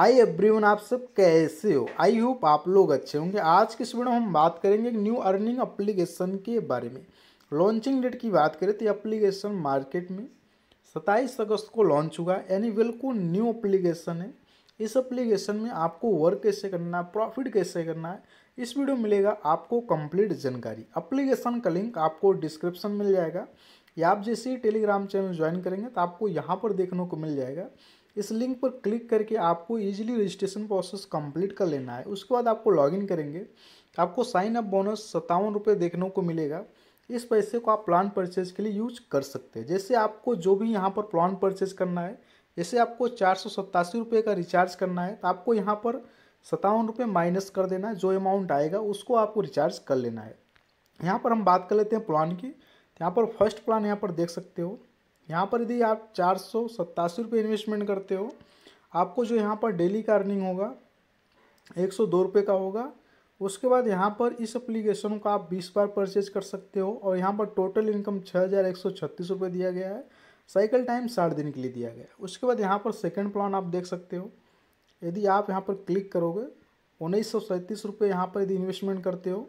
आई everyone आप सब कैसे हो आई होप आप लोग अच्छे होंगे आज के इस वीडियो में हम बात करेंगे न्यू अर्निंग अप्लीकेशन के बारे में लॉन्चिंग डेट की बात करें तो अप्लीकेशन मार्केट में 27 अगस्त को लॉन्च हुआ यानी बिल्कुल न्यू अप्लीकेशन है इस अप्लीकेशन में आपको वर्क कैसे करना है प्रॉफिट कैसे करना है इस वीडियो में मिलेगा आपको कंप्लीट जानकारी अप्लीकेशन का लिंक आपको डिस्क्रिप्शन मिल जाएगा या आप जैसे ही टेलीग्राम चैनल ज्वाइन करेंगे तो आपको यहाँ पर देखने को मिल जाएगा इस लिंक पर क्लिक करके आपको इजीली रजिस्ट्रेशन प्रोसेस कंप्लीट कर लेना है उसके बाद आपको लॉगिन करेंगे आपको साइन अप बोनस सत्तावन रुपये देखने को मिलेगा इस पैसे को आप प्लान परचेज के लिए यूज कर सकते हैं जैसे आपको जो भी यहाँ पर प्लान परचेज करना है जैसे आपको चार सौ सत्तासी रुपये का रिचार्ज करना है तो आपको यहाँ पर सत्तावन रुपये माइनस कर देना है जो अमाउंट आएगा उसको आपको रिचार्ज कर लेना है यहाँ पर हम बात कर लेते हैं प्लान की यहाँ पर फर्स्ट प्लान यहाँ पर देख सकते हो यहाँ पर यदि आप चार सौ सत्तासी रुपये इन्वेस्टमेंट करते हो आपको जो यहाँ पर डेली का अर्निंग होगा एक सौ दो रुपये का होगा उसके बाद यहाँ पर इस एप्लीकेशन को आप बीस बार परचेज कर सकते हो और यहाँ पर टोटल इनकम छः हज़ार एक सौ छत्तीस रुपये दिया गया है साइकिल टाइम साठ दिन के लिए दिया गया है उसके बाद यहाँ पर सेकेंड प्लान आप देख सकते हो यदि आप यहाँ पर क्लिक करोगे उन्नीस सौ सैंतीस रुपये यहाँ पर यदि इन्वेस्टमेंट करते हो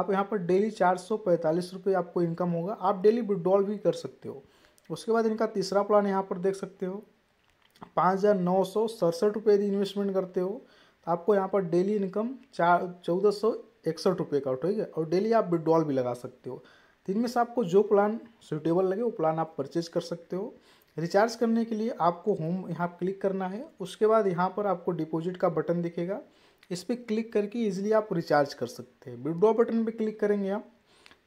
आप यहाँ पर डेली चार सौ पैंतालीस रुपये आपको इनकम होगा आप डेली विड्रॉल भी कर सकते हो उसके बाद इनका तीसरा प्लान यहाँ पर देख सकते हो पाँच हज़ार नौ सौ सड़सठ रुपये यदि इन्वेस्टमेंट करते हो तो आपको यहाँ पर डेली इनकम चार चौदह सौ इकसठ रुपये का ठीक है और डेली आप विड्रॉल भी लगा सकते हो तो इनमें से आपको जो प्लान सूटेबल लगे वो प्लान आप परचेज कर सकते हो रिचार्ज करने के लिए आपको होम यहाँ क्लिक करना है उसके बाद यहाँ पर आपको डिपॉजिट का बटन दिखेगा इस पर क्लिक करके इजीली आप रिचार्ज कर सकते हैं विड्रॉ बटन पे क्लिक करेंगे आप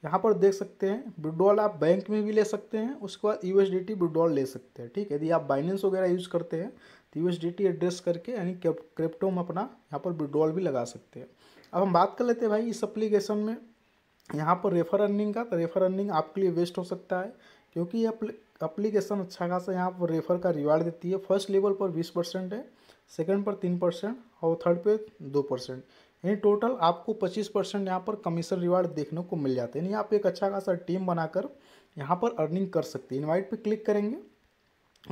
यहाँ पर देख सकते हैं विड्रॉल आप बैंक में भी ले सकते हैं उसके बाद U S D T withdrawal ले सकते हैं ठीक है यदि आप बाइनेंस वगैरह यूज़ करते हैं तो U S D T address करके यानी क्रिप्टो में अपना यहाँ पर विड्रॉल भी लगा सकते हैं अब हम बात कर लेते हैं भाई इस अप्लीकेशन में यहाँ पर रेफर अर्निंग का तो रेफर अर्निंग आपके लिए वेस्ट हो सकता है क्योंकि ये अप्लीकेशन अच्छा खासा यहाँ पर रेफर का रिवार्ड देती है फर्स्ट लेवल पर बीस परसेंट है सेकेंड पर तीन परसेंट और थर्ड पे दो परसेंट यानी टोटल आपको 25 परसेंट यहाँ पर कमीशन रिवार्ड देखने को मिल जाता है यानी आप एक अच्छा खासा टीम बनाकर यहाँ पर अर्निंग कर सकते हैं इनवाइट पे क्लिक करेंगे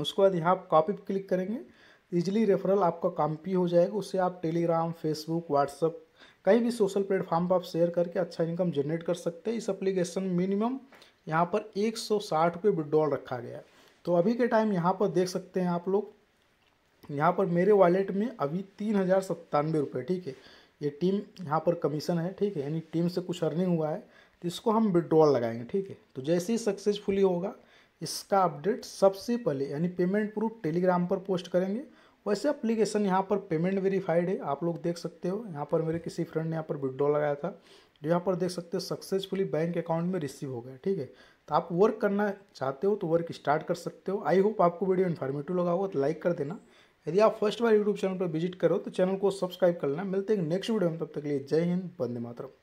उसके बाद यहाँ आप कॉपी पर क्लिक करेंगे इजिली रेफरल आपका कॉम्पी हो जाएगा उससे आप टेलीग्राम फेसबुक व्हाट्सअप कहीं भी सोशल प्लेटफॉर्म पर आप शेयर करके अच्छा इनकम जनरेट कर सकते हैं इस एप्लीकेशन मिनिमम यहाँ पर एक सौ साठ रुपये विड्रॉल रखा गया है तो अभी के टाइम यहाँ पर देख सकते हैं आप लोग यहाँ पर मेरे वॉलेट में अभी तीन हज़ार सत्तानवे रुपये ठीक है ये टीम यहाँ पर कमीशन है ठीक है यानी टीम से कुछ अर्निंग हुआ है तो इसको हम विड्रॉल लगाएंगे ठीक है तो जैसे ही सक्सेसफुली होगा इसका अपडेट सबसे पहले यानी पेमेंट प्रूफ टेलीग्राम पर पोस्ट करेंगे वैसे अप्लीकेशन यहाँ पर पेमेंट वेरीफाइड है आप लोग देख सकते हो यहाँ पर मेरे किसी फ्रेंड ने यहाँ पर विड्रॉ लगाया था जो यहाँ पर देख सकते हो सक्सेसफुली बैंक अकाउंट में रिसीव हो गया ठीक है तो आप वर्क करना चाहते हो तो वर्क स्टार्ट कर सकते हो आई होप आपको वीडियो इन्फॉर्मेटिव लगा होगा तो लाइक कर देना यदि आप फर्स्ट बार यूट्यूब चैनल पर विजिट करो तो चैनल को सब्सक्राइब कर लेना मिलते हैं नेक्स्ट वीडियो में तब तक के लिए जय हिंद बंदे मातरम